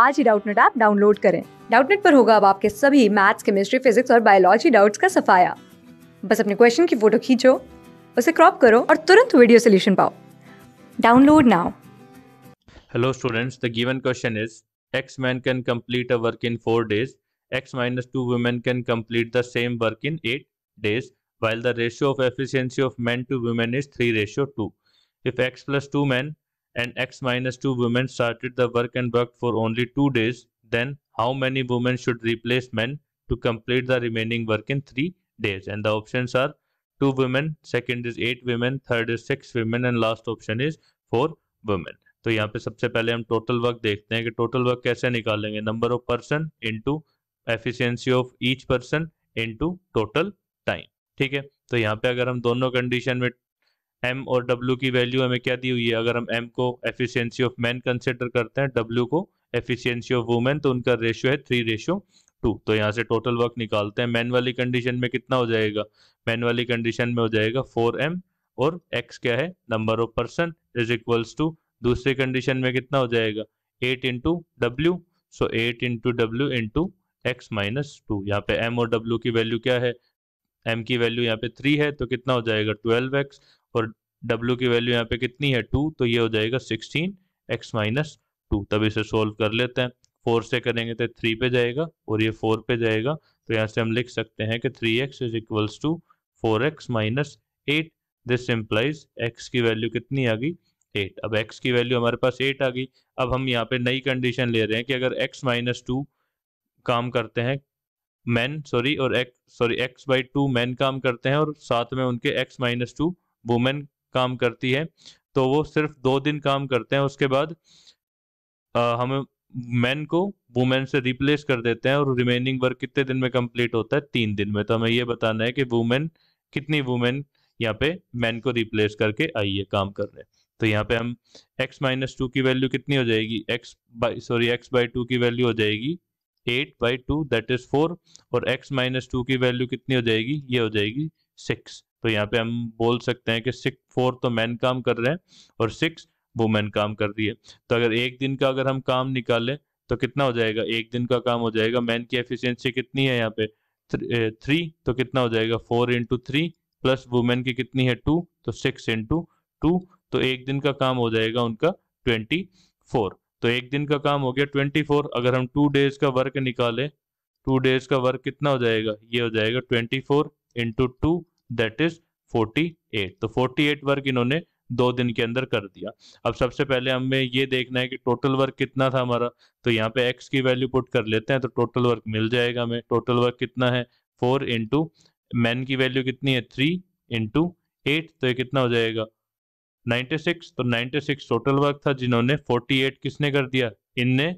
आज ही Doubtnut app download करें डाउटनेट पर होगा अब आपके सभी मैथ्स केमिस्ट्री फिजिक्स और बायोलॉजी डाउट्स का सफाया बस अपने क्वेश्चन की फोटो खींचो उसे क्रॉप करो और तुरंत वीडियो सोल्यूशन पाओ download now hello students the given question is X man can complete a work in four days X minus two women can complete the same work in eight days while the ratio of efficiency of men to women is 3 ratio 2. If x plus 2 men and x minus 2 women started the work and worked for only 2 days, then how many women should replace men to complete the remaining work in 3 days? And the options are 2 women, second is 8 women, third is 6 women and last option is 4 women. तो यहाँ पे सबसे पहले हम total work देखते हैं कि total work कैसे निकालेंगे number of person into efficiency of each person into total time ठीक है तो यहाँ पे अगर हम दोनों कंडीशन में एम और डब्ल्यू की वैल्यू हमें क्या दी हुई है अगर हम एम को एफिशिएंसी ऑफ मैन कंसिडर करते हैं डब्ल्यू को एफिशिएंसी ऑफ वुमेन तो उनका रेशियो है थ्री रेशियो टू तो यहाँ से टोटल वर्क निकालते हैं मैन वाली कंडीशन में कितना हो जाएगा मैन वाली कंडीशन में हो जाएगा फोर एम और एक्स क्या है number of person is equals to दूसरी कंडीशन में कितना हो जाएगा eight into W so eight into W into X minus two यहाँ पे एम और डब्ल्यू की वैल्यू क्या है एम की वैल्यू यहाँ पे थ्री है तो कितना हो जाएगा ट्वेल्व एक्स और डब्ल्यू की वैल्यू यहाँ पे कितनी है टू तो ये हो जाएगा सिक्सटीन एक्स माइनस टू तब इसे सोल्व कर लेते हैं फोर से करेंगे तो थ्री पे जाएगा और ये फोर पे जाएगा तो यहाँ से हम लिख सकते हैं कि three X is equals to four X minus eight this implies X की वैल्यू कितनी आ गई एट अब एक्स की वैल्यू हमारे पास एट आ गई अब हम यहाँ पे नई कंडीशन ले रहे हैं कि अगर एक्स माइनस टू काम करते हैं मैन सॉरी और X sorry X by two man काम करते हैं और साथ में उनके एक्स माइनस टू वुमेन काम करती है तो वो सिर्फ दो दिन काम करते हैं उसके बाद आ, मैन को वुमेन से रिप्लेस कर देते हैं और रिमेनिंग वर्क कितने दिन में कंप्लीट होता है तीन दिन में तो हमें ये बताना है कि वुमेन कितनी वुमेन यहाँ पे मैन को रिप्लेस करके आई है काम कर हैं तो यहाँ पे हम x माइनस टू की वैल्यू कितनी हो जाएगी x by sorry x by two की वैल्यू हो जाएगी eight by two that is four और x माइनस टू की वैल्यू कितनी हो जाएगी ये हो जाएगी सिक्स तो यहाँ पे हम बोल सकते हैं कि सिक्स फोर तो मैन काम कर रहे हैं और सिक्स वुमेन काम कर रही है तो अगर एक दिन का अगर हम काम निकालें तो कितना हो जाएगा एक दिन का काम हो जाएगा मैन की एफिशिएंसी कितनी है यहाँ पे थ्री तो कितना हो जाएगा four into three plus women की कितनी है टू तो सिक्स इंटू टू तो एक दिन का काम हो जाएगा उनका ट्वेंटी फोर तो एक दिन का काम हो गया ट्वेंटी फोर अगर हम टू डेज का वर्क निकालें टू डेज का वर्क कितना हो जाएगा ये हो जाएगा twenty four into two that is 48 तो 48 वर्क इन्होंने दो दिन के अंदर कर दिया अब सबसे पहले हमें ये देखना है कि टोटल वर्क कितना था हमारा तो यहाँ पे एक्स की वैल्यू पुट कर लेते हैं तो टोटल वर्क मिल जाएगा हमें टोटल वर्क कितना है फोर इंटू मैन की वैल्यू कितनी है थ्री इंटू एट तो ये कितना हो जाएगा 96 तो 96 टोटल वर्क था जिन्होंने 48 किसने कर दिया इनने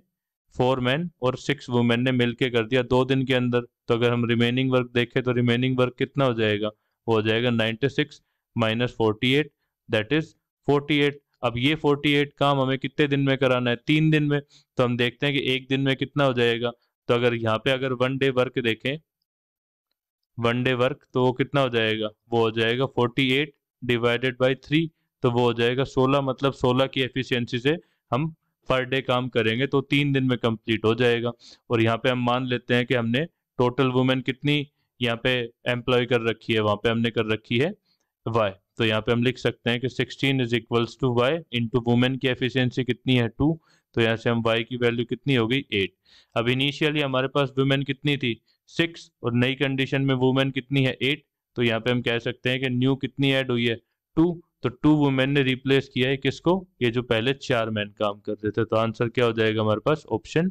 फोर मैन और सिक्स वुमेन ने मिलके कर दिया दो दिन के अंदर तो अगर हम रिमेनिंग वर्क देखें तो रिमेनिंग वर्क कितना हो जाएगा हो जाएगा 96 six minus forty eight that is eight अब ये 48 काम हमें कितने दिन में कराना है तीन दिन में तो हम देखते हैं कि एक दिन में कितना हो जाएगा तो अगर यहाँ पे अगर वन डे वर्क देखें वन डे वर्क तो वो कितना हो जाएगा वो हो जाएगा 48 डिवाइडेड बाय थ्री तो वो हो जाएगा 16 मतलब 16 की एफिशिएंसी से हम पर डे काम करेंगे तो तीन दिन में कंप्लीट हो जाएगा और यहाँ पे हम मान लेते हैं कि हमने टोटल वुमेन कितनी यहाँ पे एम्प्लॉय कर रखी है वहां पे हमने कर रखी है वाई तो यहाँ पे हम लिख सकते हैं कि sixteen is equals to Y into women की एफिशियंसी कितनी है टू तो यहाँ से हम वाई की वैल्यू कितनी हो गई एट अब इनिशियली हमारे पास वुमेन कितनी थी सिक्स और नई कंडीशन में वुमेन कितनी है एट तो यहाँ पे हम कह सकते हैं कि न्यू कितनी ऐड हुई है टू तो टू वुमेन ने रिप्लेस किया है किसको ये जो पहले चार मैन काम करते थे तो आंसर क्या हो जाएगा हमारे पास ऑप्शन